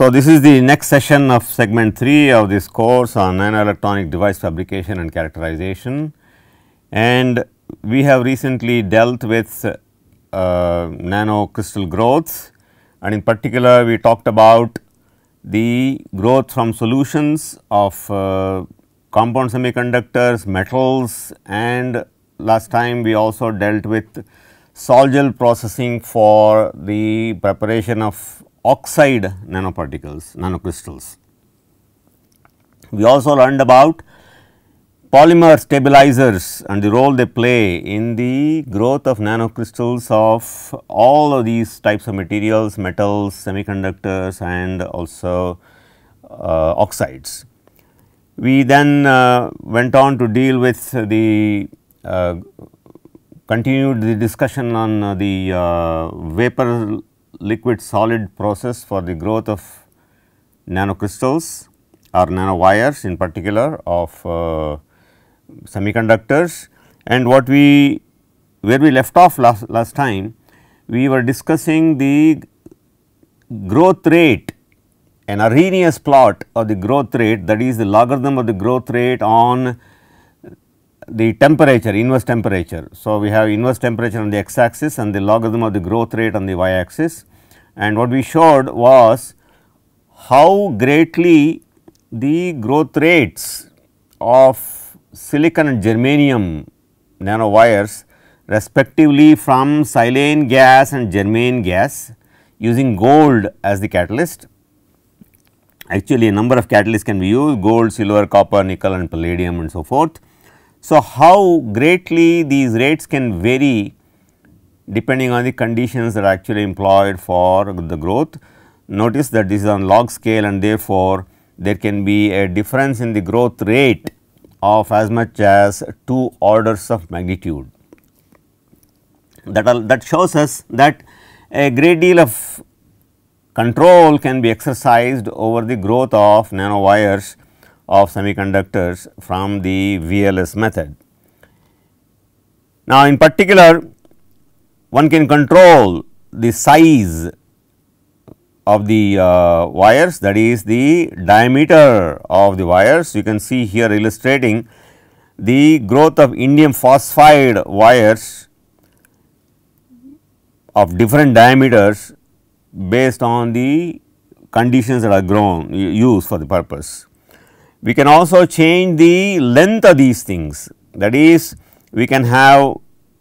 So, this is the next session of segment 3 of this course on nanoelectronic device fabrication and characterization and we have recently dealt with uh, nano crystal growths and in particular we talked about the growth from solutions of uh, compound semiconductors, metals and last time we also dealt with sol gel processing for the preparation of oxide nanoparticles, nanocrystals. We also learned about polymer stabilizers and the role they play in the growth of nanocrystals of all of these types of materials, metals, semiconductors and also uh, oxides. We then uh, went on to deal with the uh, continued the discussion on the uh, vapor liquid solid process for the growth of nanocrystals or nanowires in particular of uh, semiconductors. And what we where we left off last, last time, we were discussing the growth rate an Arrhenius plot of the growth rate that is the logarithm of the growth rate on the temperature inverse temperature. So, we have inverse temperature on the x axis and the logarithm of the growth rate on the y axis and what we showed was how greatly the growth rates of silicon and germanium nanowires respectively from silane gas and germane gas using gold as the catalyst. Actually, a number of catalysts can be used gold, silver, copper, nickel and palladium and so forth. So, how greatly these rates can vary depending on the conditions that are actually employed for the growth. Notice that this is on log scale and therefore, there can be a difference in the growth rate of as much as 2 orders of magnitude. That, all, that shows us that a great deal of control can be exercised over the growth of nanowires of semiconductors from the VLS method. Now, in particular one can control the size of the uh, wires that is the diameter of the wires. You can see here illustrating the growth of indium phosphide wires of different diameters based on the conditions that are grown used for the purpose. We can also change the length of these things that is we can have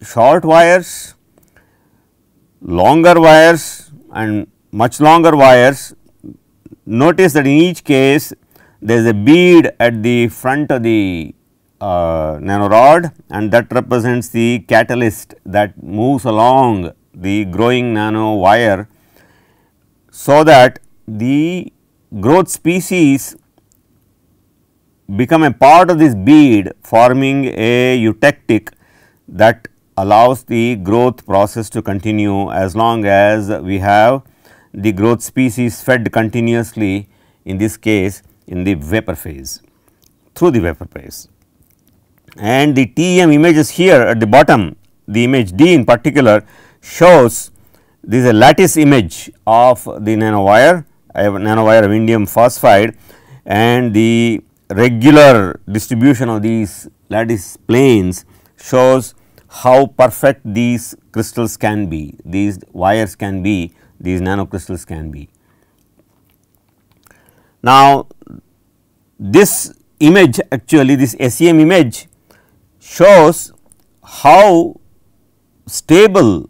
short wires longer wires and much longer wires, notice that in each case there is a bead at the front of the uh, nanorod and that represents the catalyst that moves along the growing nano wire so that the growth species become a part of this bead forming a eutectic that allows the growth process to continue as long as we have the growth species fed continuously in this case in the vapor phase through the vapor phase. And the TEM images here at the bottom the image D in particular shows this is a lattice image of the nanowire, nanowire of indium phosphide and the regular distribution of these lattice planes shows how perfect these crystals can be, these wires can be, these nanocrystals can be. Now, this image actually this SEM image shows how stable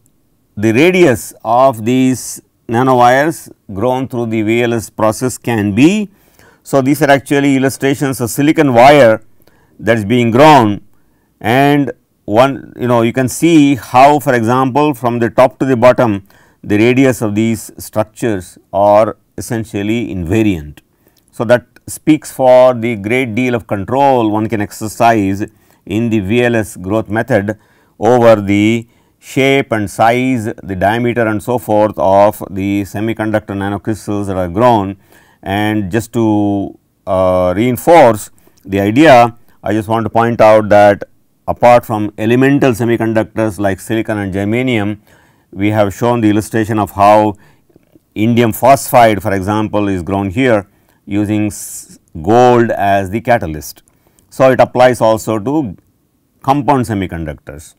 the radius of these nanowires grown through the VLS process can be. So, these are actually illustrations of silicon wire that is being grown and one you know you can see how for example, from the top to the bottom the radius of these structures are essentially invariant. So, that speaks for the great deal of control one can exercise in the VLS growth method over the shape and size, the diameter and so forth of the semiconductor nanocrystals that are grown. And just to uh, reinforce the idea, I just want to point out that apart from elemental semiconductors like silicon and germanium, we have shown the illustration of how indium phosphide for example is grown here using gold as the catalyst. So, it applies also to compound semiconductors.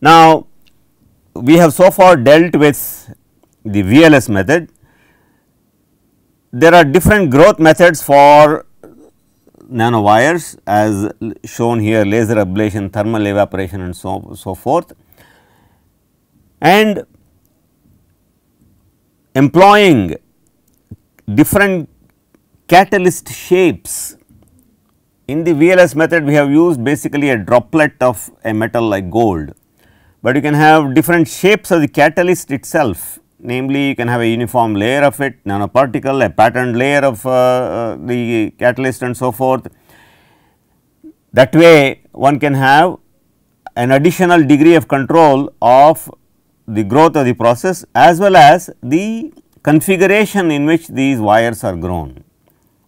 Now, we have so far dealt with the VLS method. There are different growth methods for nanowires as shown here laser ablation, thermal evaporation and so, so forth. And employing different catalyst shapes. In the VLS method we have used basically a droplet of a metal like gold, but you can have different shapes of the catalyst itself namely you can have a uniform layer of it, nanoparticle, a patterned layer of uh, uh, the catalyst and so forth. That way one can have an additional degree of control of the growth of the process as well as the configuration in which these wires are grown.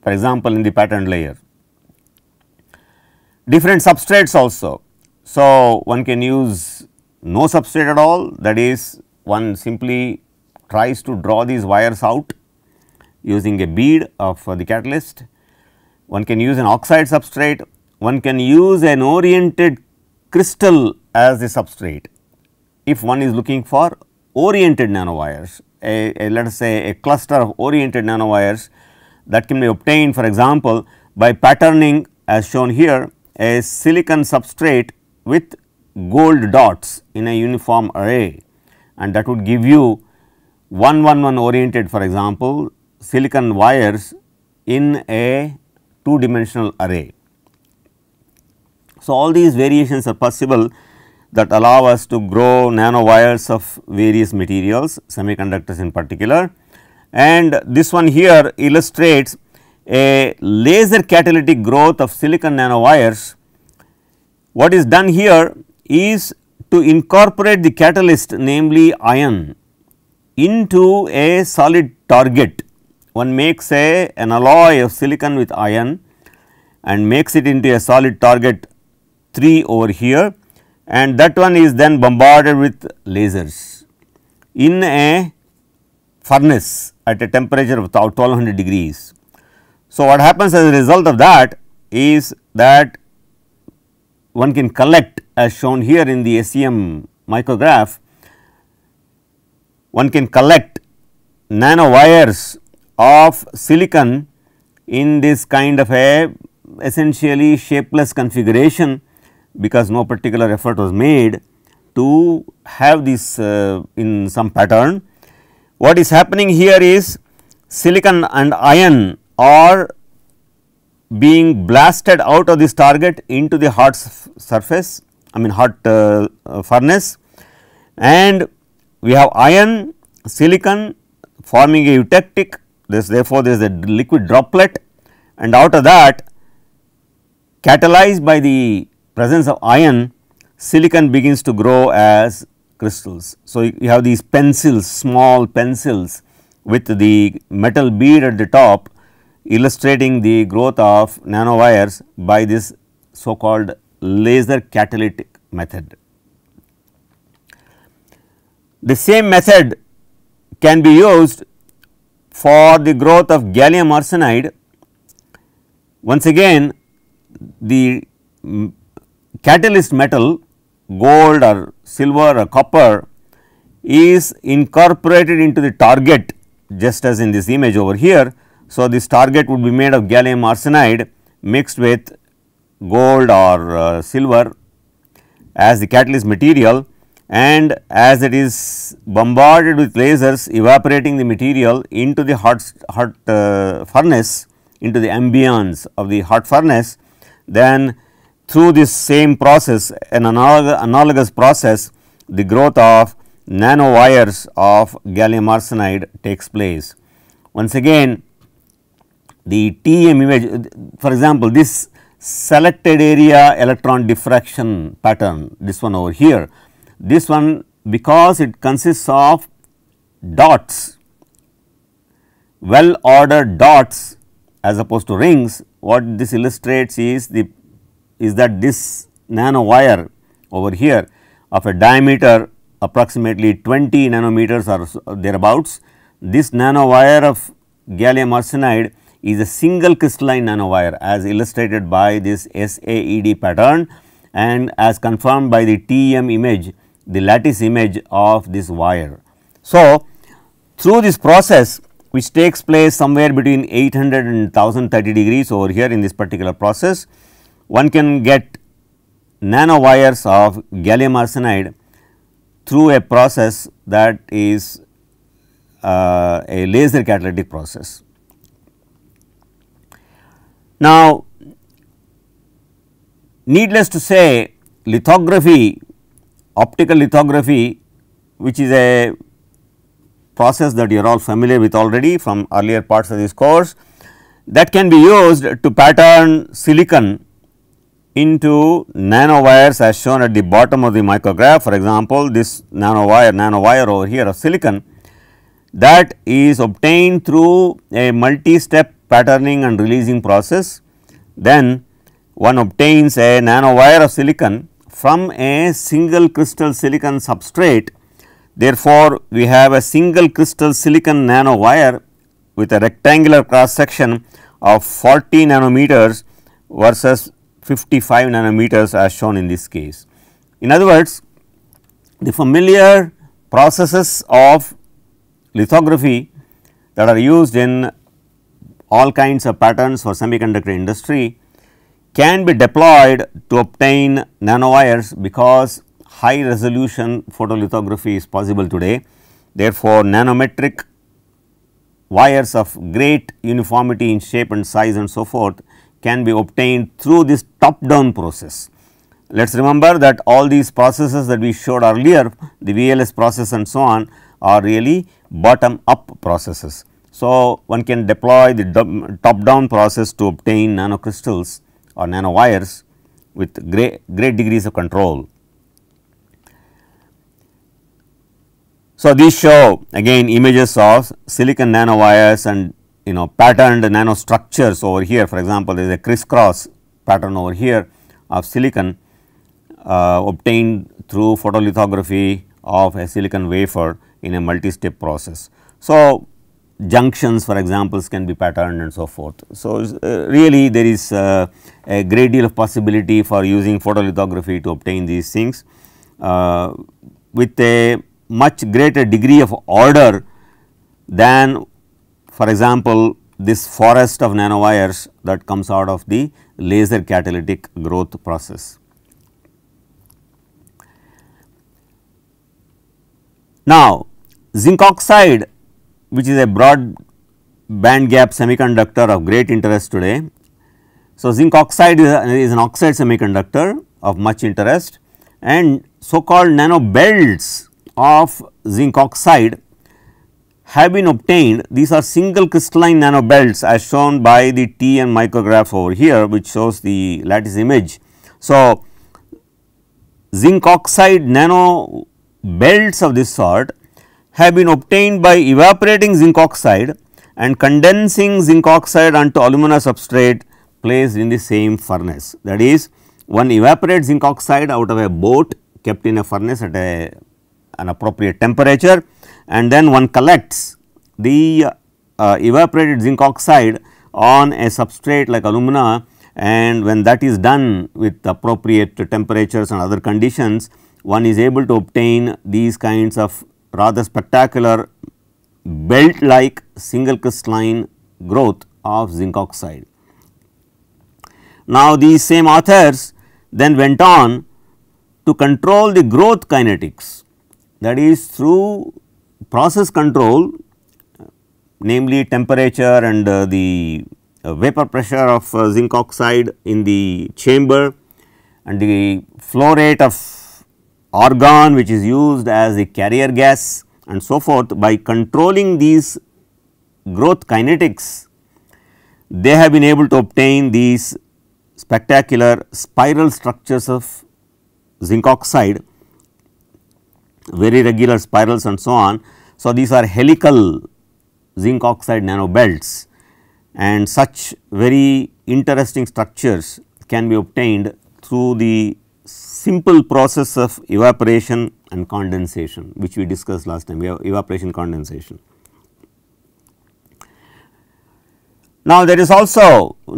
For example, in the patterned layer, different substrates also. So, one can use no substrate at all that is one simply tries to draw these wires out using a bead of uh, the catalyst. One can use an oxide substrate, one can use an oriented crystal as the substrate if one is looking for oriented nanowires, a, a let us say a cluster of oriented nanowires that can be obtained for example, by patterning as shown here a silicon substrate with gold dots in a uniform array and that would give you 111 oriented for example, silicon wires in a two dimensional array. So, all these variations are possible that allow us to grow nanowires of various materials semiconductors in particular and this one here illustrates a laser catalytic growth of silicon nanowires. What is done here is to incorporate the catalyst namely iron into a solid target one makes a an alloy of silicon with iron and makes it into a solid target 3 over here and that one is then bombarded with lasers in a furnace at a temperature of 1200 degrees. So, what happens as a result of that is that one can collect as shown here in the SEM micrograph one can collect nano wires of silicon in this kind of a essentially shapeless configuration because no particular effort was made to have this uh, in some pattern. What is happening here is silicon and iron are being blasted out of this target into the hot surface I mean hot uh, uh furnace and we have iron, silicon forming a eutectic, this therefore, there is a liquid droplet and after that catalyzed by the presence of iron, silicon begins to grow as crystals. So, you have these pencils, small pencils with the metal bead at the top illustrating the growth of nanowires by this so called laser catalytic method. The same method can be used for the growth of gallium arsenide. Once again the mm, catalyst metal gold or silver or copper is incorporated into the target just as in this image over here. So, this target would be made of gallium arsenide mixed with gold or uh, silver as the catalyst material and as it is bombarded with lasers evaporating the material into the hot, hot uh, furnace, into the ambience of the hot furnace, then through this same process an analog, analogous process the growth of nanowires of gallium arsenide takes place. Once again the TEM image for example, this selected area electron diffraction pattern this one over here this one because it consists of dots, well ordered dots as opposed to rings, what this illustrates is the is that this nanowire over here of a diameter approximately 20 nanometers or thereabouts. This nanowire of gallium arsenide is a single crystalline nanowire as illustrated by this SAED pattern and as confirmed by the TEM image the lattice image of this wire. So, through this process which takes place somewhere between 800 and 1030 degrees over here in this particular process, one can get nanowires of gallium arsenide through a process that is uh, a laser catalytic process. Now, needless to say lithography optical lithography which is a process that you are all familiar with already from earlier parts of this course that can be used to pattern silicon into nanowires as shown at the bottom of the micrograph. For example, this nanowire, nanowire over here of silicon that is obtained through a multi-step patterning and releasing process. Then one obtains a nanowire of silicon from a single crystal silicon substrate. Therefore, we have a single crystal silicon nanowire with a rectangular cross section of 40 nanometers versus 55 nanometers as shown in this case. In other words, the familiar processes of lithography that are used in all kinds of patterns for semiconductor industry can be deployed to obtain nanowires because high resolution photolithography is possible today. Therefore, nanometric wires of great uniformity in shape and size and so forth can be obtained through this top down process. Let us remember that all these processes that we showed earlier the VLS process and so on are really bottom up processes. So, one can deploy the top down process to obtain nanocrystals or nanowires with great, great degrees of control. So, these show again images of silicon nanowires and you know patterned nanostructures over here for example, there is a crisscross pattern over here of silicon uh, obtained through photolithography of a silicon wafer in a multi-step process. So, junctions for examples can be patterned and so forth. So, uh, really there is uh, a great deal of possibility for using photolithography to obtain these things uh, with a much greater degree of order than for example, this forest of nanowires that comes out of the laser catalytic growth process. Now, zinc oxide which is a broad band gap semiconductor of great interest today. So, zinc oxide is, a, is an oxide semiconductor of much interest and so called nano belts of zinc oxide have been obtained. These are single crystalline nano belts as shown by the T and micrograph over here which shows the lattice image. So, zinc oxide nano belts of this sort have been obtained by evaporating zinc oxide and condensing zinc oxide onto alumina substrate placed in the same furnace. That is one evaporates zinc oxide out of a boat kept in a furnace at a, an appropriate temperature and then one collects the uh, evaporated zinc oxide on a substrate like alumina and when that is done with appropriate temperatures and other conditions one is able to obtain these kinds of rather spectacular belt like single crystalline growth of zinc oxide. Now, these same authors then went on to control the growth kinetics that is through process control namely temperature and uh, the uh, vapor pressure of uh, zinc oxide in the chamber and the flow rate of argon which is used as a carrier gas and so forth by controlling these growth kinetics, they have been able to obtain these spectacular spiral structures of zinc oxide, very regular spirals and so on. So, these are helical zinc oxide nano belts, and such very interesting structures can be obtained through the simple process of evaporation and condensation which we discussed last time, we have evaporation condensation. Now, there is also,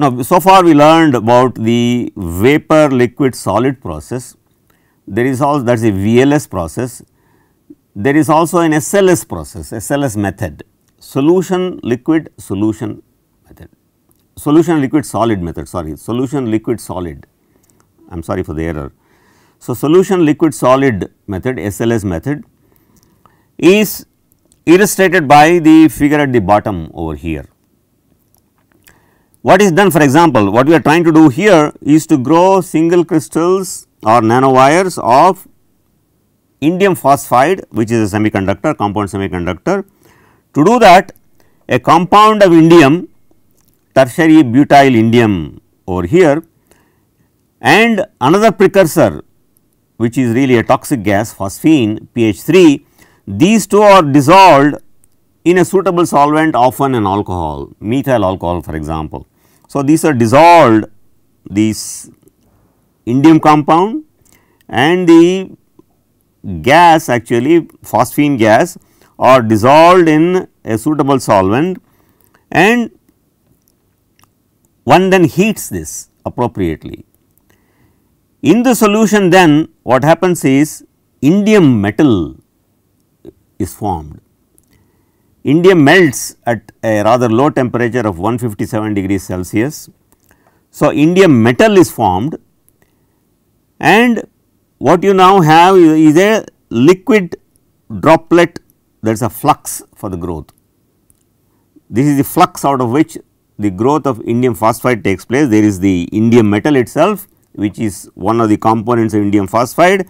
now so far we learned about the vapor liquid solid process, there is also that is a VLS process, there is also an SLS process, SLS method, solution liquid solution method, solution liquid solid method sorry, solution liquid solid, I am sorry for the error. So, solution liquid solid method SLS method is illustrated by the figure at the bottom over here. What is done for example, what we are trying to do here is to grow single crystals or nanowires of indium phosphide which is a semiconductor compound semiconductor. To do that a compound of indium tertiary butyl indium over here and another precursor which is really a toxic gas phosphine PH3, these two are dissolved in a suitable solvent often an alcohol, methyl alcohol for example. So, these are dissolved this indium compound and the gas actually phosphine gas are dissolved in a suitable solvent and one then heats this appropriately in the solution then what happens is indium metal is formed. Indium melts at a rather low temperature of 157 degrees Celsius. So, indium metal is formed and what you now have is a liquid droplet that is a flux for the growth. This is the flux out of which the growth of indium phosphide takes place. There is the indium metal itself which is one of the components of indium phosphide.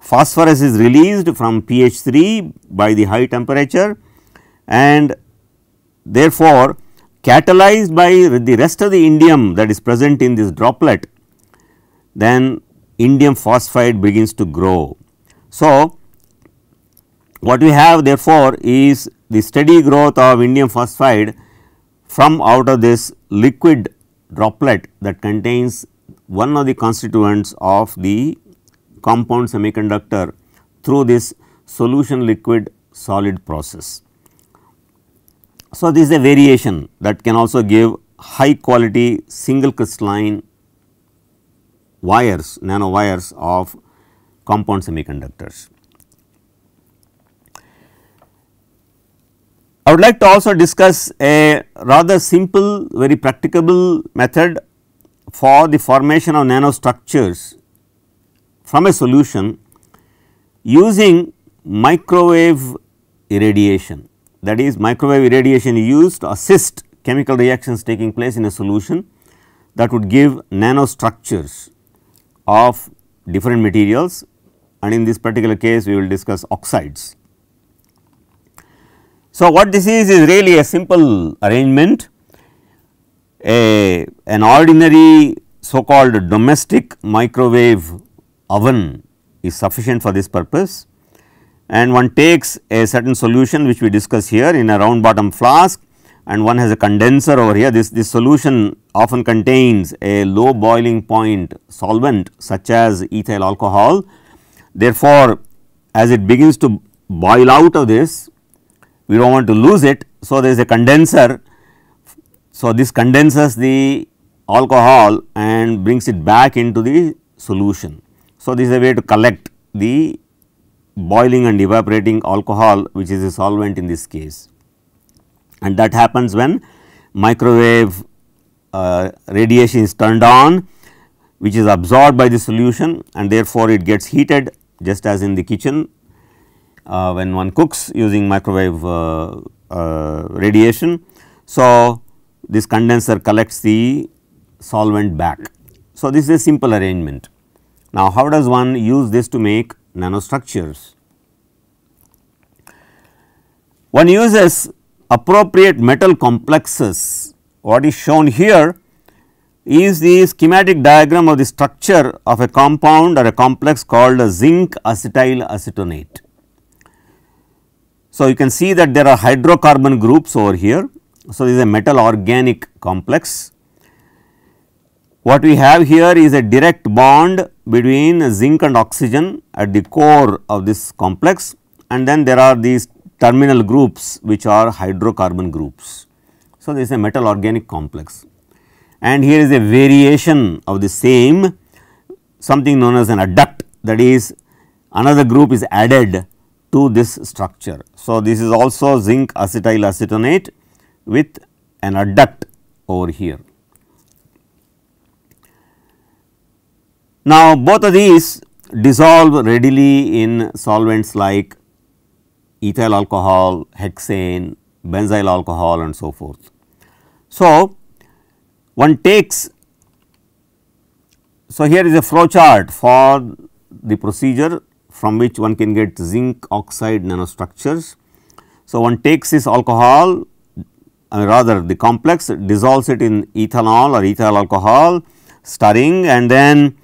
Phosphorus is released from pH 3 by the high temperature and therefore, catalyzed by the rest of the indium that is present in this droplet, then indium phosphide begins to grow. So, what we have therefore is the steady growth of indium phosphide from out of this liquid droplet that contains one of the constituents of the compound semiconductor through this solution liquid solid process. So, this is a variation that can also give high quality single crystalline wires nano-wires of compound semiconductors. I would like to also discuss a rather simple very practicable method for the formation of nanostructures from a solution using microwave irradiation that is microwave irradiation used to assist chemical reactions taking place in a solution that would give nanostructures of different materials and in this particular case we will discuss oxides. So, what this is is really a simple arrangement a, an ordinary so called domestic microwave oven is sufficient for this purpose and one takes a certain solution which we discuss here in a round bottom flask and one has a condenser over here. This, this solution often contains a low boiling point solvent such as ethyl alcohol. Therefore, as it begins to boil out of this, we do not want to lose it. So, there is a condenser so, this condenses the alcohol and brings it back into the solution. So, this is a way to collect the boiling and evaporating alcohol which is a solvent in this case and that happens when microwave uh, radiation is turned on which is absorbed by the solution and therefore, it gets heated just as in the kitchen uh, when one cooks using microwave uh, uh radiation. So, this condenser collects the solvent back. So, this is a simple arrangement. Now, how does one use this to make nanostructures? One uses appropriate metal complexes. What is shown here is the schematic diagram of the structure of a compound or a complex called a zinc acetyl acetonate. So, you can see that there are hydrocarbon groups over here so, this is a metal organic complex. What we have here is a direct bond between zinc and oxygen at the core of this complex and then there are these terminal groups which are hydrocarbon groups. So, this is a metal organic complex and here is a variation of the same something known as an adduct that is another group is added to this structure. So, this is also zinc acetyl acetonate with an adduct over here. Now, both of these dissolve readily in solvents like ethyl alcohol, hexane, benzyl alcohol and so forth. So, one takes, so here is a flow chart for the procedure from which one can get zinc oxide nanostructures. So, one takes this alcohol rather the complex dissolves it in ethanol or ethyl alcohol stirring and then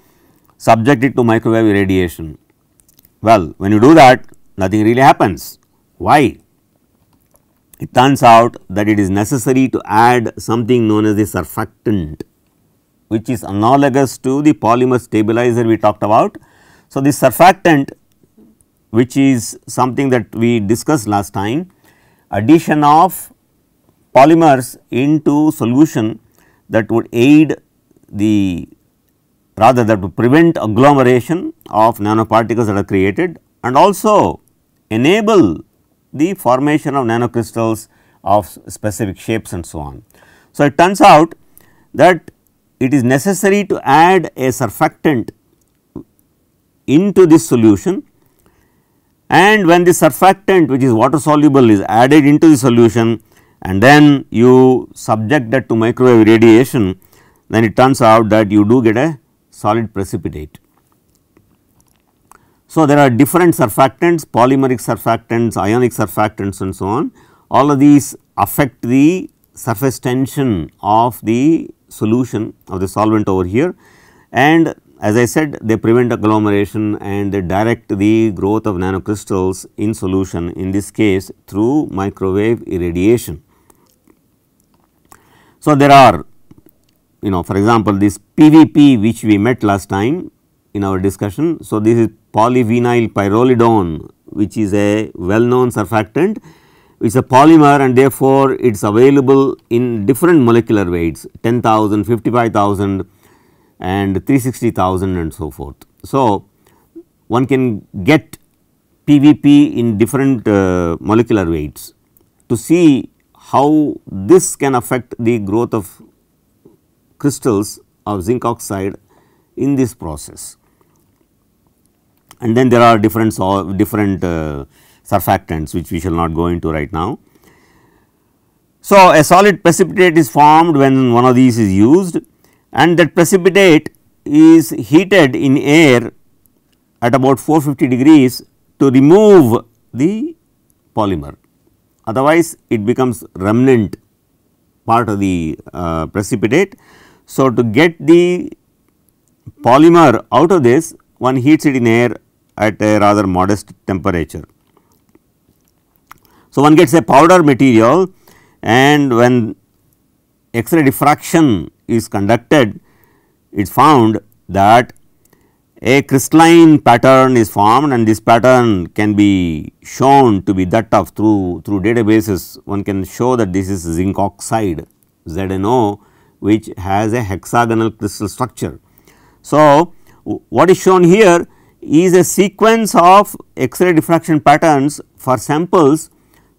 subject it to microwave irradiation. Well, when you do that nothing really happens. Why? It turns out that it is necessary to add something known as the surfactant which is analogous to the polymer stabilizer we talked about. So, the surfactant which is something that we discussed last time addition of polymers into solution that would aid the rather that would prevent agglomeration of nanoparticles that are created and also enable the formation of nanocrystals of specific shapes and so on. So, it turns out that it is necessary to add a surfactant into this solution and when the surfactant which is water soluble is added into the solution and then you subject that to microwave radiation then it turns out that you do get a solid precipitate. So, there are different surfactants polymeric surfactants ionic surfactants and so on all of these affect the surface tension of the solution of the solvent over here and as I said they prevent agglomeration and they direct the growth of nanocrystals in solution in this case through microwave irradiation. So, there are you know for example, this PVP which we met last time in our discussion. So, this is polyvinyl pyrrolidone which is a well known surfactant it is a polymer and therefore, it is available in different molecular weights 10,000, 55,000 and 360,000 and so forth. So, one can get PVP in different uh, molecular weights to see how this can affect the growth of crystals of zinc oxide in this process. And then there are different, different uh, surfactants which we shall not go into right now. So, a solid precipitate is formed when one of these is used and that precipitate is heated in air at about 450 degrees to remove the polymer otherwise it becomes remnant part of the uh, precipitate. So, to get the polymer out of this one heats it in air at a rather modest temperature. So, one gets a powder material and when X-ray diffraction is conducted it is found that a crystalline pattern is formed and this pattern can be shown to be that of through, through databases one can show that this is zinc oxide ZNO which has a hexagonal crystal structure. So, what is shown here is a sequence of X-ray diffraction patterns for samples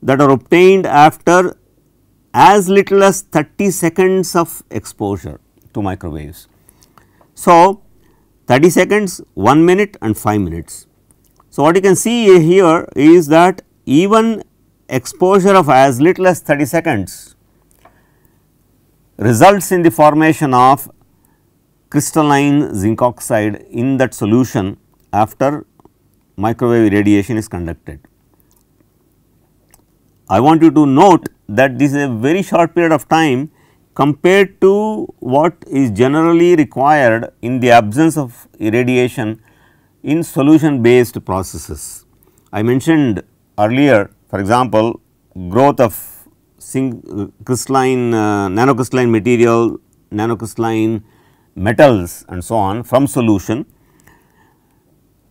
that are obtained after as little as 30 seconds of exposure to microwaves. So, 30 seconds, 1 minute and 5 minutes. So, what you can see here is that even exposure of as little as 30 seconds results in the formation of crystalline zinc oxide in that solution after microwave irradiation is conducted. I want you to note that this is a very short period of time compared to what is generally required in the absence of irradiation in solution based processes. I mentioned earlier for example, growth of crystalline uh, nanocrystalline material, nanocrystalline metals and so on from solution.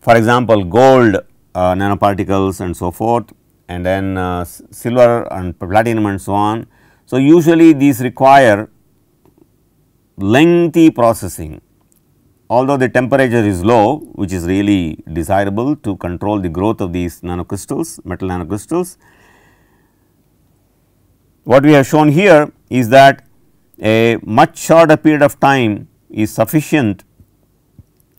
For example, gold uh, nanoparticles and so forth and then uh, silver and platinum and so on so, usually these require lengthy processing although the temperature is low which is really desirable to control the growth of these nanocrystals, metal nanocrystals. What we have shown here is that a much shorter period of time is sufficient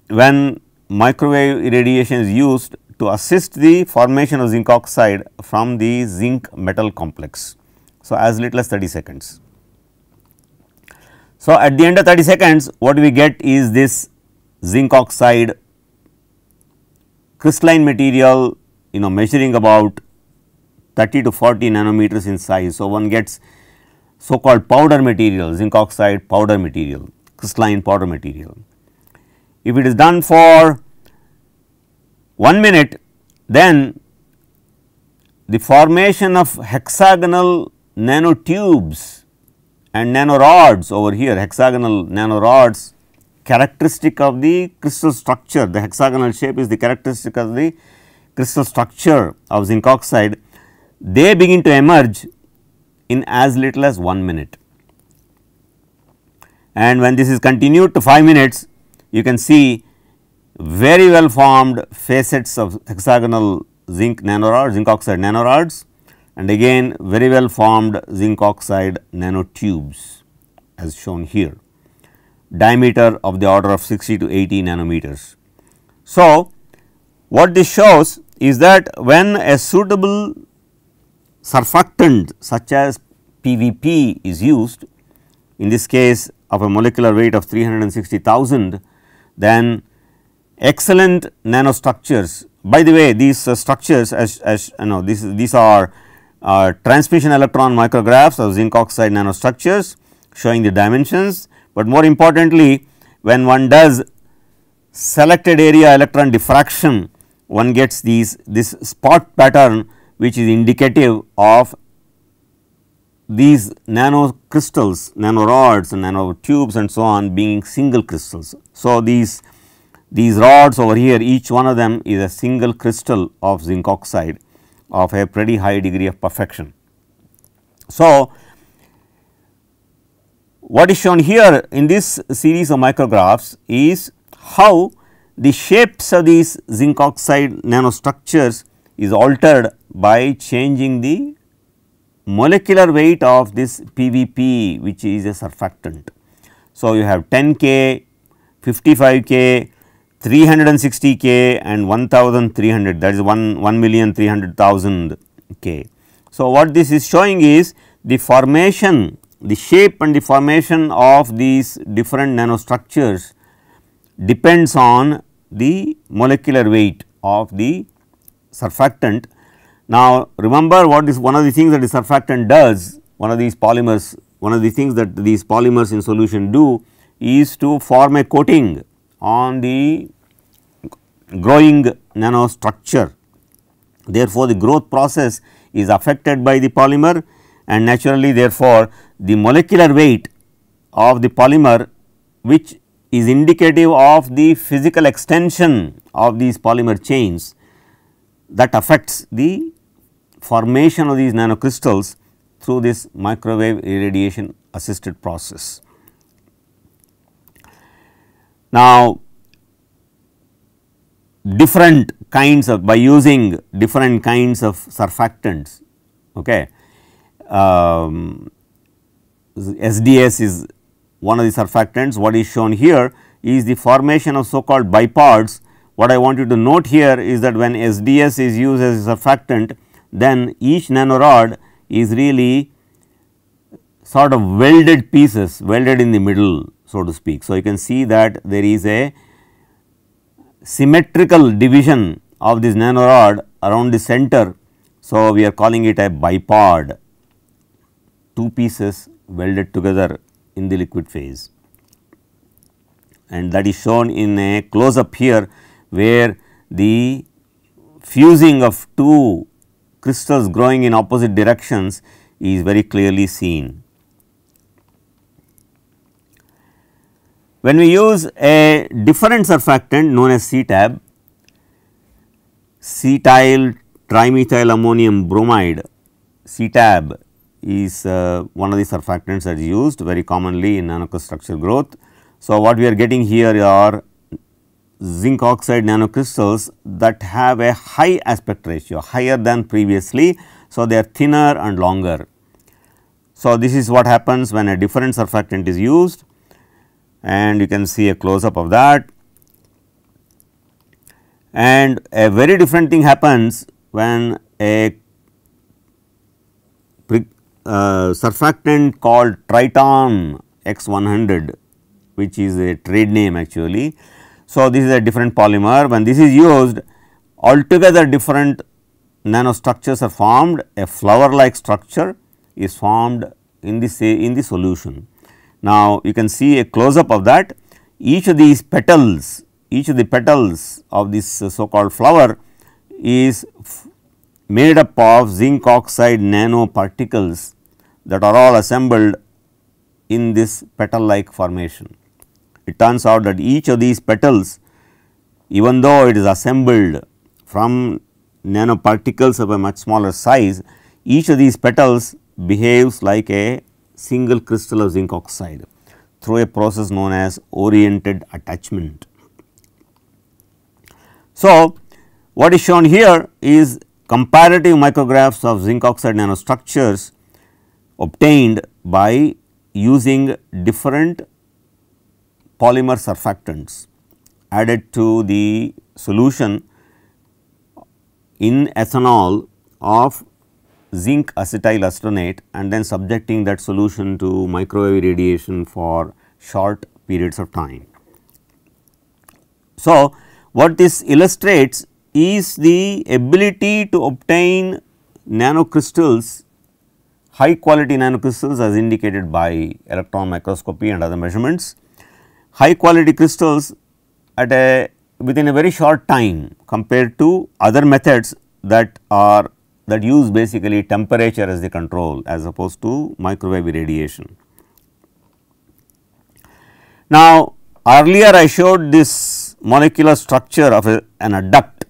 when microwave irradiation is used to assist the formation of zinc oxide from the zinc metal complex. So, as little as 30 seconds. So, at the end of 30 seconds what we get is this zinc oxide crystalline material you know measuring about 30 to 40 nanometers in size. So, one gets so called powder material zinc oxide powder material crystalline powder material. If it is done for 1 minute then the formation of hexagonal nanotubes and nanorods over here hexagonal nanorods characteristic of the crystal structure the hexagonal shape is the characteristic of the crystal structure of zinc oxide they begin to emerge in as little as 1 minute and when this is continued to 5 minutes you can see very well formed facets of hexagonal zinc nanorods zinc oxide nanorods and again very well formed zinc oxide nanotubes as shown here, diameter of the order of 60 to 80 nanometers. So, what this shows is that when a suitable surfactant such as PVP is used, in this case of a molecular weight of 360,000, then excellent nanostructures. By the way, these uh, structures as, as you know, these, these are uh, transmission electron micrographs of zinc oxide nanostructures showing the dimensions, but more importantly when one does selected area electron diffraction one gets these this spot pattern which is indicative of these nano crystals, nano rods and nano tubes and so on being single crystals. So, these these rods over here each one of them is a single crystal of zinc oxide of a pretty high degree of perfection. So, what is shown here in this series of micrographs is how the shapes of these zinc oxide nanostructures is altered by changing the molecular weight of this PVP which is a surfactant. So, you have 10 K, 55 K, 360 K and 1300 that is 1 1 million 300,000 K. So, what this is showing is the formation the shape and the formation of these different nanostructures depends on the molecular weight of the surfactant. Now, remember what is one of the things that the surfactant does one of these polymers one of the things that these polymers in solution do is to form a coating on the growing nanostructure. Therefore, the growth process is affected by the polymer and naturally therefore, the molecular weight of the polymer which is indicative of the physical extension of these polymer chains that affects the formation of these nanocrystals through this microwave irradiation assisted process. Now, different kinds of by using different kinds of surfactants, okay. Um, SDS is one of the surfactants. What is shown here is the formation of so called bipods. What I want you to note here is that when SDS is used as a surfactant, then each nanorod is really sort of welded pieces welded in the middle so to speak. So, you can see that there is a symmetrical division of this nanorod around the center. So, we are calling it a bipod two pieces welded together in the liquid phase and that is shown in a close up here where the fusing of two crystals growing in opposite directions is very clearly seen. When we use a different surfactant known as CTAB, cetyl trimethyl ammonium bromide, CTAB is uh, one of the surfactants that is used very commonly in nanostructure growth. So, what we are getting here are zinc oxide nanocrystals that have a high aspect ratio higher than previously. So, they are thinner and longer. So, this is what happens when a different surfactant is used and you can see a close up of that. And a very different thing happens when a uh, surfactant called Triton X100 which is a trade name actually. So, this is a different polymer when this is used altogether different nanostructures are formed a flower like structure is formed in the say in the solution. Now, you can see a close up of that each of these petals each of the petals of this uh, so called flower is made up of zinc oxide nanoparticles that are all assembled in this petal like formation. It turns out that each of these petals even though it is assembled from nanoparticles of a much smaller size, each of these petals behaves like a single crystal of zinc oxide through a process known as oriented attachment. So, what is shown here is comparative micrographs of zinc oxide nanostructures obtained by using different polymer surfactants added to the solution in ethanol of zinc acetyl acetonate and then subjecting that solution to microwave radiation for short periods of time. So, what this illustrates is the ability to obtain nanocrystals, high quality nanocrystals as indicated by electron microscopy and other measurements, high quality crystals at a within a very short time compared to other methods that are that use basically temperature as the control as opposed to microwave irradiation. Now, earlier I showed this molecular structure of a, an adduct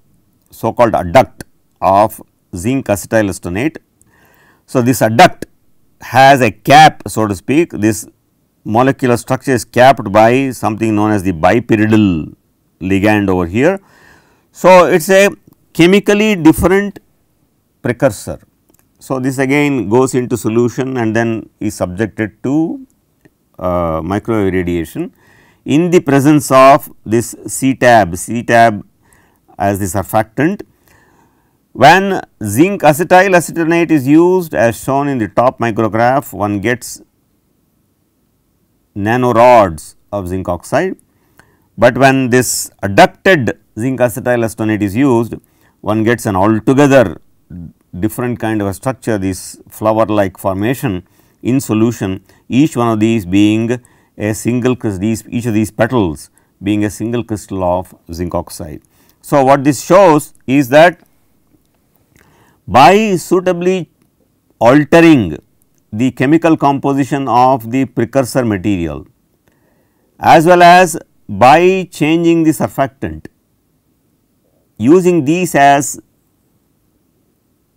so called adduct of zinc acetyl So, this adduct has a cap so to speak this molecular structure is capped by something known as the bipyridyl ligand over here. So, it is a chemically different precursor. So, this again goes into solution and then is subjected to uh, microwave radiation in the presence of this C tab, C tab as the surfactant. When zinc acetyl acetonate is used as shown in the top micrograph, one gets nanorods of zinc oxide, but when this adducted zinc acetyl acetonate is used, one gets an altogether different kind of a structure this flower like formation in solution each one of these being a single these each of these petals being a single crystal of zinc oxide. So, what this shows is that by suitably altering the chemical composition of the precursor material as well as by changing the surfactant using these as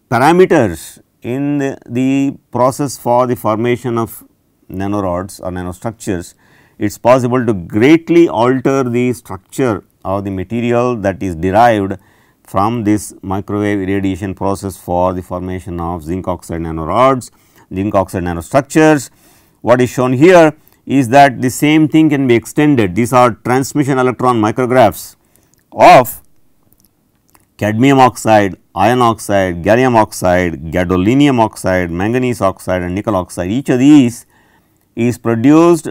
parameters in the, the process for the formation of nanorods or nanostructures, it is possible to greatly alter the structure of the material that is derived from this microwave irradiation process for the formation of zinc oxide nanorods, zinc oxide nanostructures. What is shown here is that the same thing can be extended. These are transmission electron micrographs of cadmium oxide, iron oxide, gallium oxide, gadolinium oxide, manganese oxide and nickel oxide. Each of these is produced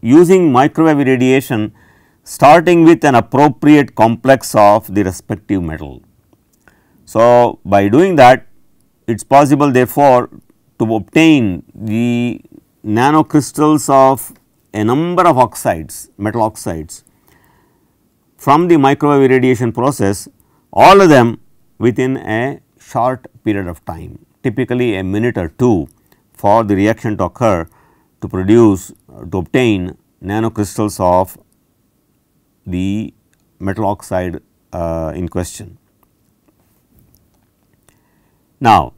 using microwave irradiation starting with an appropriate complex of the respective metal. So, by doing that it is possible therefore to obtain the nanocrystals of a number of oxides, metal oxides from the microwave irradiation process all of them within a short period of time typically a minute or two for the reaction to occur to produce to obtain nanocrystals of the metal oxide uh, in question. Now,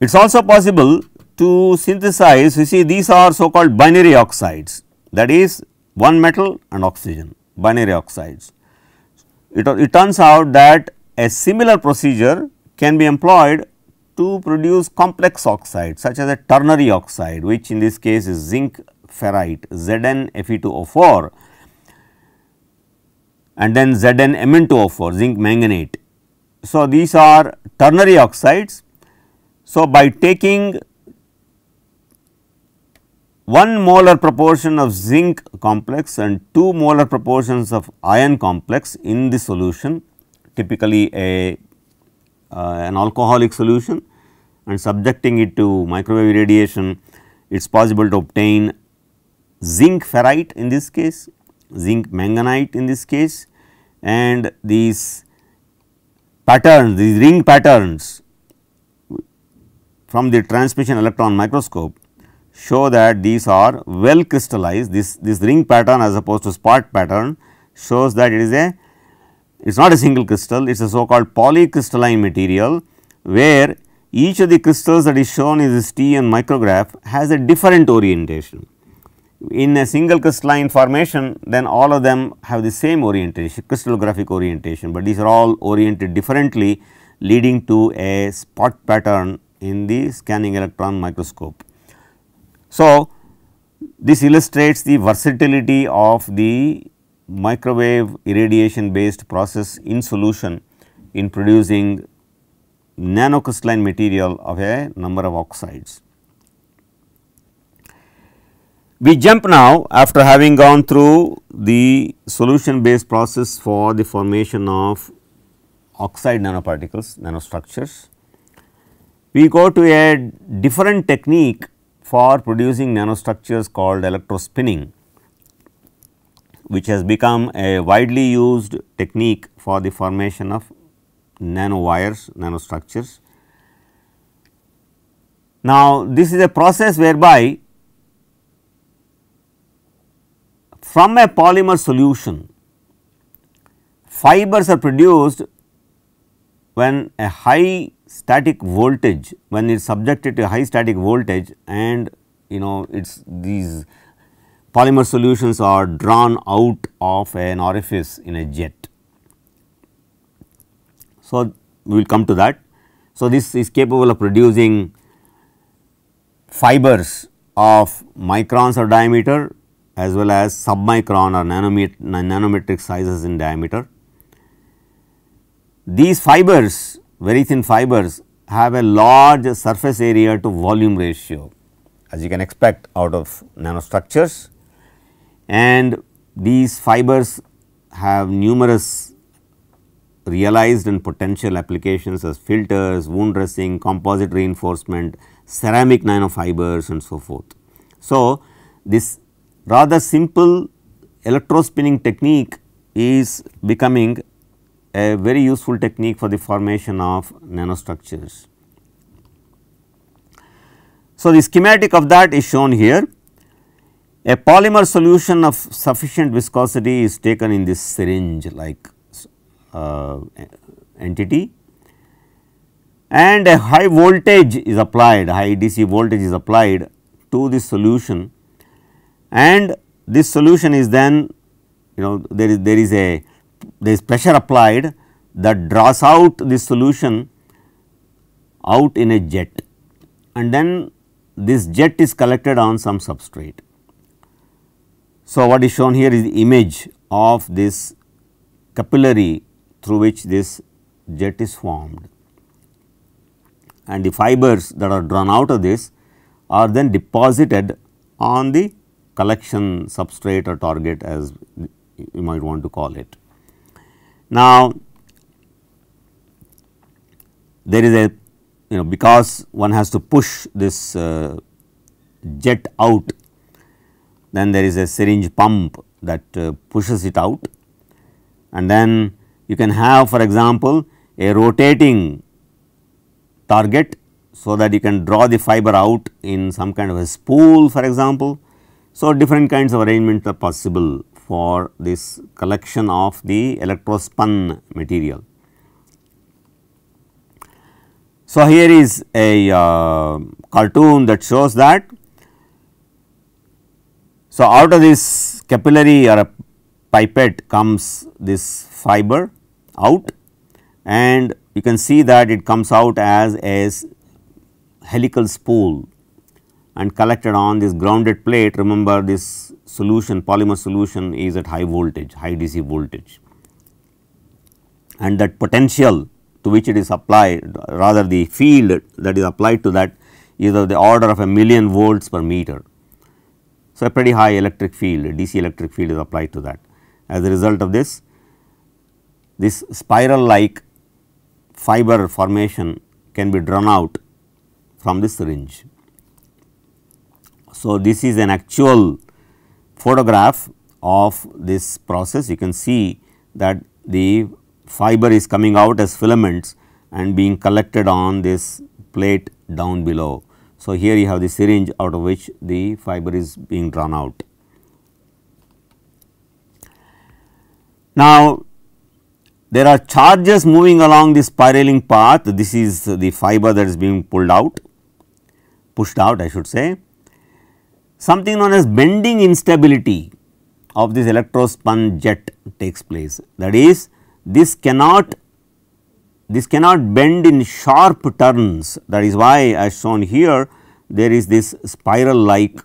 it is also possible to synthesize you see these are so called binary oxides that is one metal and oxygen binary oxides. It, it turns out that a similar procedure can be employed to produce complex oxides such as a ternary oxide which in this case is zinc ferrite ZnFe2O4 and then ZnMn2O4 zinc manganate. So, these are ternary oxides. So, by taking 1 molar proportion of zinc complex and 2 molar proportions of iron complex in the solution typically a uh, an alcoholic solution and subjecting it to microwave radiation it is possible to obtain zinc ferrite in this case, zinc manganite in this case and these patterns, these ring patterns from the transmission electron microscope show that these are well crystallized this this ring pattern as opposed to spot pattern shows that it is a it is not a single crystal it is a so called polycrystalline material where each of the crystals that is shown in this T and micrograph has a different orientation. In a single crystalline formation then all of them have the same orientation crystallographic orientation, but these are all oriented differently leading to a spot pattern in the scanning electron microscope. So, this illustrates the versatility of the microwave irradiation based process in solution in producing nanocrystalline material of a number of oxides. We jump now after having gone through the solution based process for the formation of oxide nanoparticles, nanostructures. We go to a different technique for producing nanostructures called electrospinning which has become a widely used technique for the formation of nanowires, nanostructures. Now, this is a process whereby from a polymer solution, fibers are produced when a high static voltage when it is subjected to high static voltage and you know it's these polymer solutions are drawn out of an orifice in a jet. So, we will come to that. So, this is capable of producing fibers of microns or diameter as well as submicron or nanometer, nanometric sizes in diameter. These fibers very thin fibers have a large surface area to volume ratio as you can expect out of nanostructures and these fibers have numerous realized and potential applications as filters, wound dressing, composite reinforcement, ceramic nanofibers and so forth. So, this rather simple electrospinning technique is becoming a very useful technique for the formation of nanostructures. So, the schematic of that is shown here. A polymer solution of sufficient viscosity is taken in this syringe like uh, entity and a high voltage is applied, high DC voltage is applied to this solution and this solution is then you know there is there is a there is pressure applied that draws out this solution out in a jet and then this jet is collected on some substrate. So, what is shown here is the image of this capillary through which this jet is formed and the fibers that are drawn out of this are then deposited on the collection substrate or target as you might want to call it. Now, there is a you know because one has to push this uh, jet out then there is a syringe pump that uh, pushes it out and then you can have for example a rotating target so that you can draw the fiber out in some kind of a spool for example. So, different kinds of arrangements are possible for this collection of the electrospun material. So, here is a uh, cartoon that shows that. So, out of this capillary or a pipette comes this fiber out and you can see that it comes out as a helical spool and collected on this grounded plate remember this solution polymer solution is at high voltage high DC voltage and that potential to which it is applied rather the field that is applied to that is of the order of a million volts per meter. So, a pretty high electric field DC electric field is applied to that. As a result of this, this spiral like fiber formation can be drawn out from the syringe. So, this is an actual photograph of this process you can see that the fiber is coming out as filaments and being collected on this plate down below. So, here you have the syringe out of which the fiber is being drawn out. Now, there are charges moving along the spiraling path this is the fiber that is being pulled out pushed out I should say something known as bending instability of this electrospun jet takes place. That is, this cannot this cannot bend in sharp turns. That is why, as shown here, there is this spiral like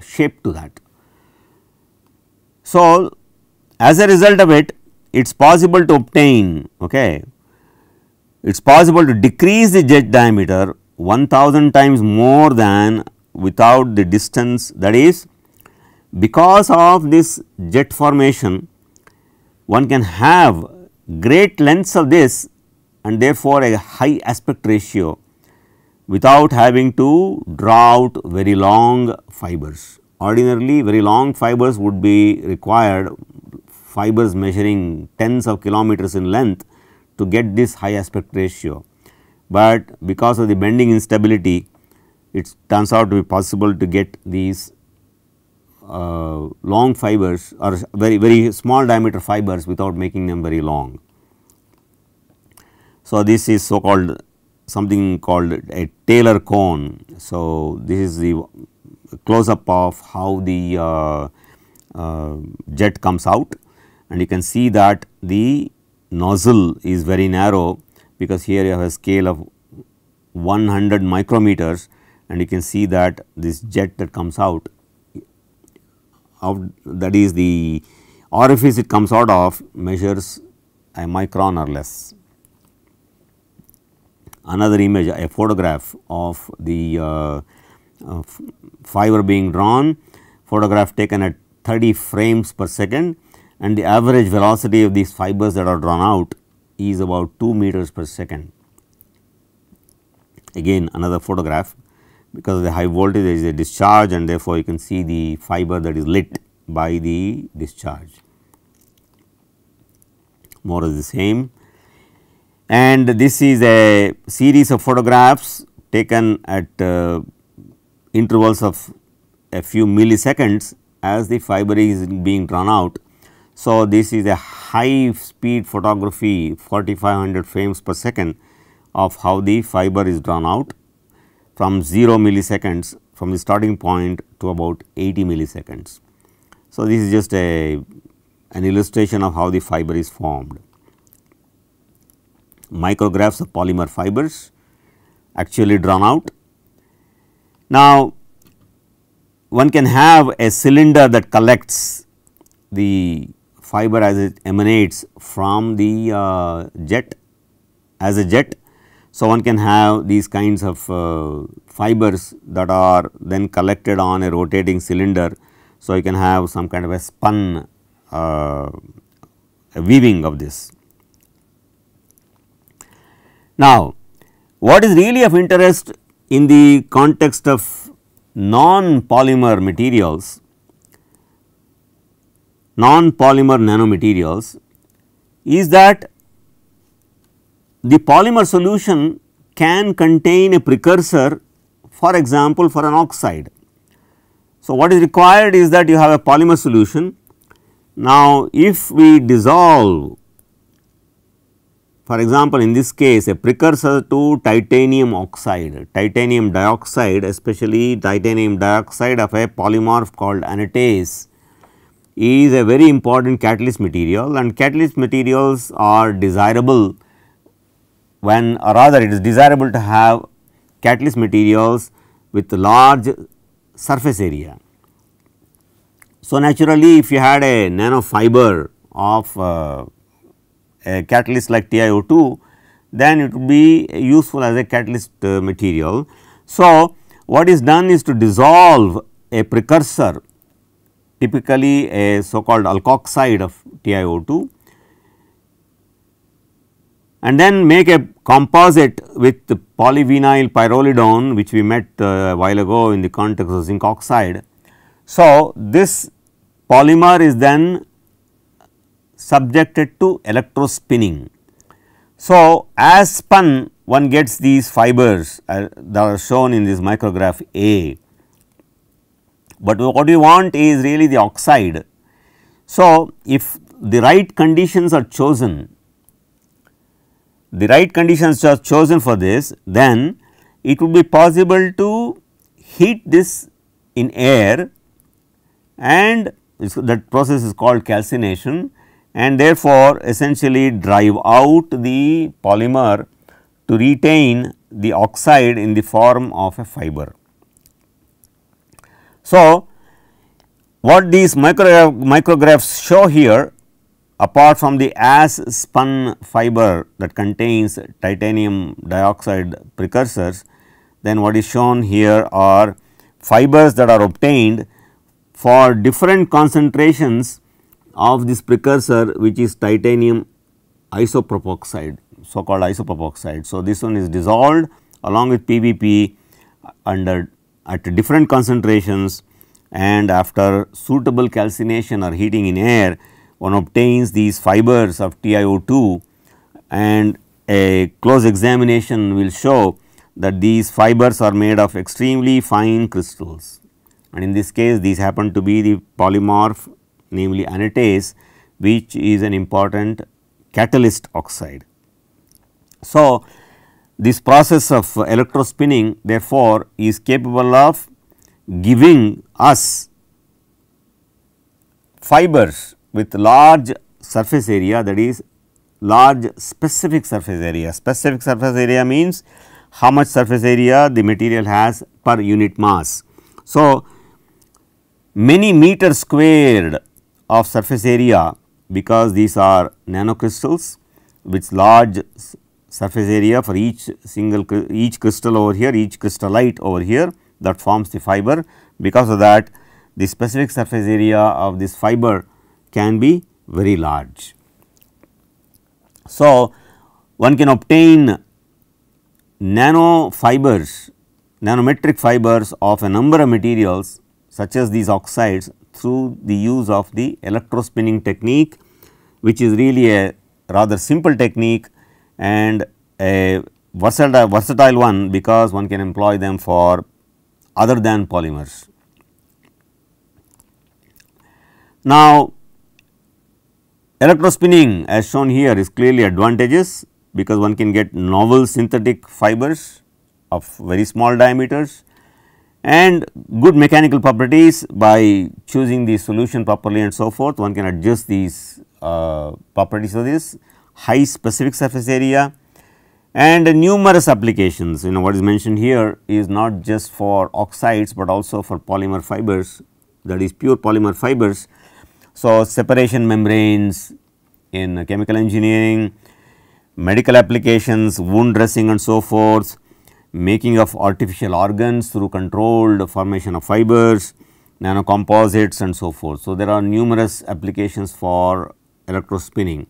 shape to that. So, as a result of it, it is possible to obtain, okay, it is possible to decrease the jet diameter 1000 times more than without the distance that is because of this jet formation one can have great lengths of this and therefore, a high aspect ratio without having to draw out very long fibers. Ordinarily very long fibers would be required fibers measuring tens of kilometers in length to get this high aspect ratio, but because of the bending instability it turns out to be possible to get these uh, long fibers or very very small diameter fibers without making them very long. So, this is so called something called a Taylor cone. So, this is the close up of how the uh, uh, jet comes out and you can see that the nozzle is very narrow because here you have a scale of 100 micrometers and you can see that this jet that comes out of that is the orifice it comes out of measures a micron or less. Another image a photograph of the uh, uh, fiber being drawn photograph taken at 30 frames per second and the average velocity of these fibers that are drawn out is about 2 meters per second. Again another photograph because of the high voltage there is a discharge and therefore, you can see the fiber that is lit by the discharge more or the same. And this is a series of photographs taken at uh, intervals of a few milliseconds as the fiber is being drawn out. So, this is a high speed photography 4500 frames per second of how the fiber is drawn out from 0 milliseconds from the starting point to about 80 milliseconds. So, this is just a an illustration of how the fiber is formed. Micrographs of polymer fibers actually drawn out. Now, one can have a cylinder that collects the fiber as it emanates from the uh, jet as a jet so, one can have these kinds of uh, fibers that are then collected on a rotating cylinder. So, you can have some kind of a spun uh, a weaving of this. Now, what is really of interest in the context of non-polymer materials, non-polymer nanomaterials is that the polymer solution can contain a precursor for example for an oxide. So, what is required is that you have a polymer solution. Now, if we dissolve for example, in this case a precursor to titanium oxide, titanium dioxide especially titanium dioxide of a polymorph called anatase is a very important catalyst material and catalyst materials are desirable when or rather it is desirable to have catalyst materials with large surface area. So, naturally if you had a nanofiber of uh, a catalyst like TiO2, then it would be useful as a catalyst uh, material. So, what is done is to dissolve a precursor typically a so called alkoxide of TiO2 and then make a composite with polyvinyl pyrrolidone which we met uh, a while ago in the context of zinc oxide. So, this polymer is then subjected to electrospinning. So, as spun one gets these fibers uh, that are shown in this micrograph A, but what we want is really the oxide. So, if the right conditions are chosen the right conditions are chosen for this, then it would be possible to heat this in air and that process is called calcination and therefore, essentially drive out the polymer to retain the oxide in the form of a fiber. So, what these micrographs show here apart from the as spun fiber that contains titanium dioxide precursors, then what is shown here are fibers that are obtained for different concentrations of this precursor which is titanium isopropoxide so called isopropoxide. So, this one is dissolved along with PVP under at different concentrations and after suitable calcination or heating in air one obtains these fibers of TiO2 and a close examination will show that these fibers are made of extremely fine crystals and in this case these happen to be the polymorph namely anatase which is an important catalyst oxide. So, this process of electrospinning therefore is capable of giving us fibers with large surface area that is large specific surface area. Specific surface area means how much surface area the material has per unit mass. So, many meter squared of surface area because these are nanocrystals with large surface area for each single each crystal over here each crystallite over here that forms the fiber because of that the specific surface area of this fiber can be very large. So, one can obtain nano fibers, nanometric fibers of a number of materials such as these oxides through the use of the electrospinning technique which is really a rather simple technique and a versatile, versatile one because one can employ them for other than polymers. Now, Electrospinning as shown here is clearly advantageous because one can get novel synthetic fibers of very small diameters and good mechanical properties by choosing the solution properly and so forth one can adjust these uh, properties of this high specific surface area and uh, numerous applications you know what is mentioned here is not just for oxides but also for polymer fibers that is pure polymer fibers so, separation membranes in chemical engineering, medical applications, wound dressing and so forth, making of artificial organs through controlled formation of fibers, nanocomposites and so forth. So, there are numerous applications for electrospinning.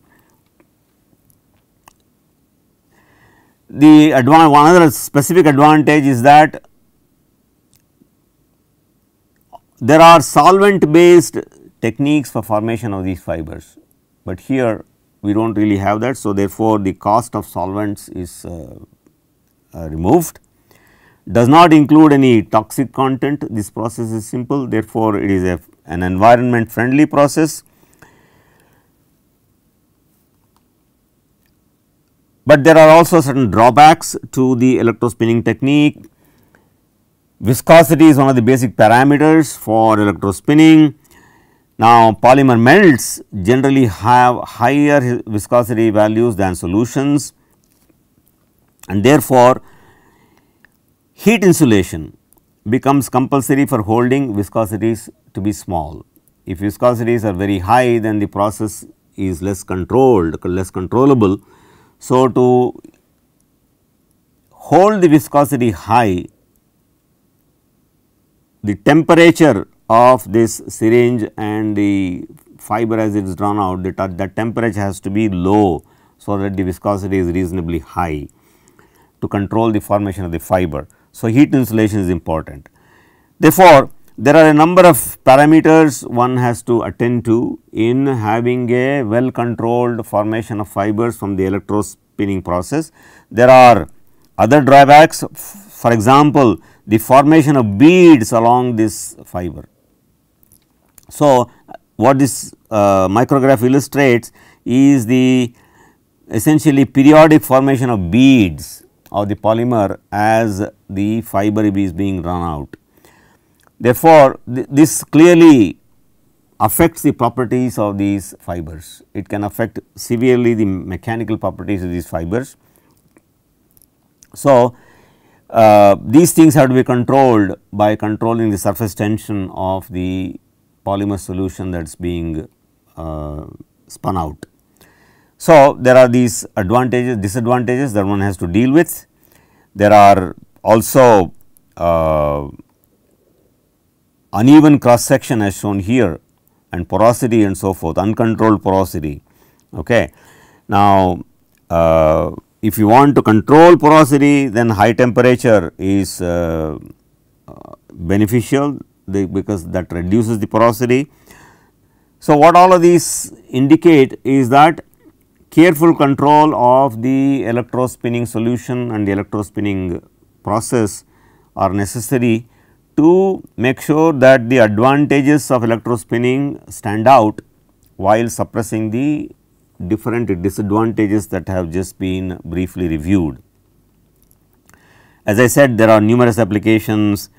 The one other specific advantage is that there are solvent based techniques for formation of these fibers, but here we do not really have that. So, therefore, the cost of solvents is uh, uh, removed, does not include any toxic content. This process is simple, therefore, it is a, an environment friendly process. But there are also certain drawbacks to the electrospinning technique. Viscosity is one of the basic parameters for electrospinning. Now, polymer melts generally have higher viscosity values than solutions and therefore, heat insulation becomes compulsory for holding viscosities to be small. If viscosities are very high then the process is less controlled, less controllable. So, to hold the viscosity high, the temperature of this syringe and the fiber as it is drawn out the, the temperature has to be low so that the viscosity is reasonably high to control the formation of the fiber. So, heat insulation is important. Therefore, there are a number of parameters one has to attend to in having a well controlled formation of fibers from the electrospinning process. There are other drawbacks for example, the formation of beads along this fiber. So, what this uh, micrograph illustrates is the essentially periodic formation of beads of the polymer as the fiber is being run out. Therefore, th this clearly affects the properties of these fibers. It can affect severely the mechanical properties of these fibers. So, uh, these things have to be controlled by controlling the surface tension of the polymer solution that is being uh, spun out. So, there are these advantages, disadvantages that one has to deal with. There are also uh, uneven cross section as shown here and porosity and so forth, uncontrolled porosity. Okay. Now, uh, if you want to control porosity, then high temperature is uh, uh, beneficial the, because that reduces the porosity. So, what all of these indicate is that careful control of the electrospinning solution and the electrospinning process are necessary to make sure that the advantages of electrospinning stand out while suppressing the different disadvantages that have just been briefly reviewed. As I said there are numerous applications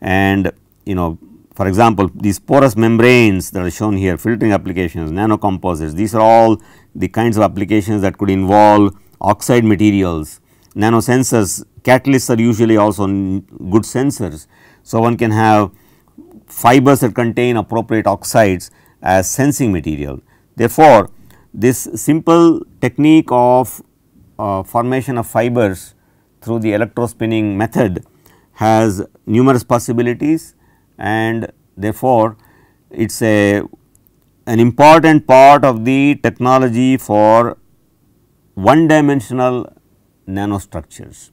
and you know for example, these porous membranes that are shown here, filtering applications, nanocomposites, these are all the kinds of applications that could involve oxide materials, nano sensors. catalysts are usually also good sensors. So, one can have fibers that contain appropriate oxides as sensing material. Therefore, this simple technique of uh, formation of fibers through the electrospinning method has numerous possibilities and therefore, it is a an important part of the technology for one dimensional nanostructures.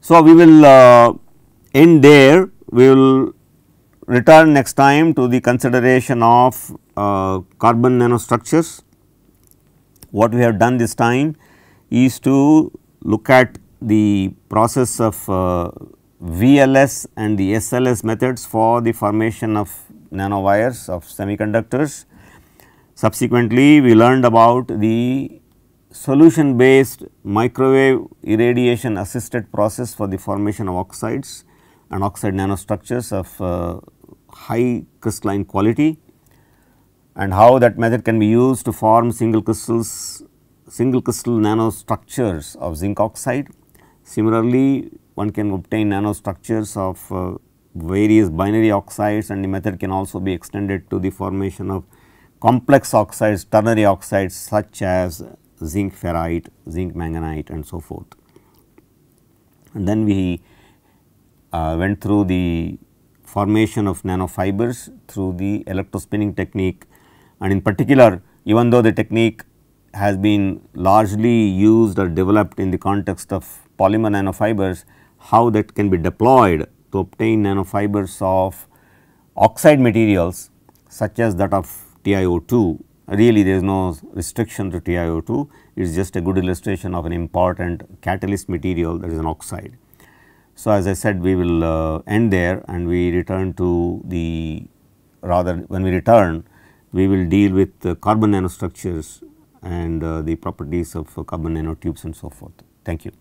So, we will uh, end there, we will return next time to the consideration of uh, carbon nanostructures. What we have done this time is to look at the process of uh, VLS and the SLS methods for the formation of nanowires of semiconductors. Subsequently, we learned about the solution based microwave irradiation assisted process for the formation of oxides and oxide nanostructures of uh, high crystalline quality and how that method can be used to form single crystals, single crystal nanostructures of zinc oxide. Similarly, one can obtain nanostructures of uh, various binary oxides and the method can also be extended to the formation of complex oxides, ternary oxides such as zinc ferrite, zinc manganite and so forth. And then we uh, went through the formation of nanofibers through the electrospinning technique and in particular even though the technique has been largely used or developed in the context of polymer nanofibers, how that can be deployed to obtain nanofibers of oxide materials such as that of TiO2 really there is no restriction to TiO2 it is just a good illustration of an important catalyst material that is an oxide. So, as I said we will uh, end there and we return to the rather when we return we will deal with uh, carbon nanostructures and uh, the properties of carbon nanotubes and so forth. Thank you.